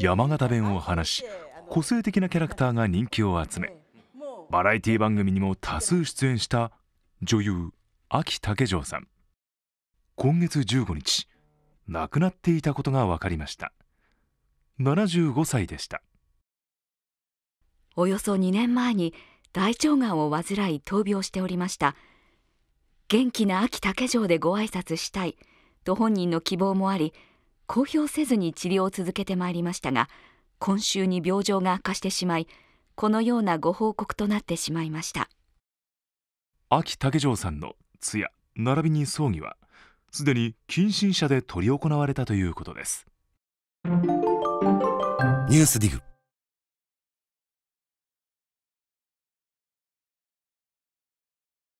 山形弁を話し個性的なキャラクターが人気を集めバラエティ番組にも多数出演した女優秋竹城さん今月15日亡くなっていたことが分かりました75歳でしたおよそ2年前に大腸がんを患い闘病しておりました元気な秋竹城でご挨拶したいと本人の希望もあり公表せずに治療を続けてまいりましたが今週に病状が悪化してしまいこのようなご報告となってしまいました秋竹城さんの通夜並びに葬儀はすでに近親者で執り行われたということですニュースディグ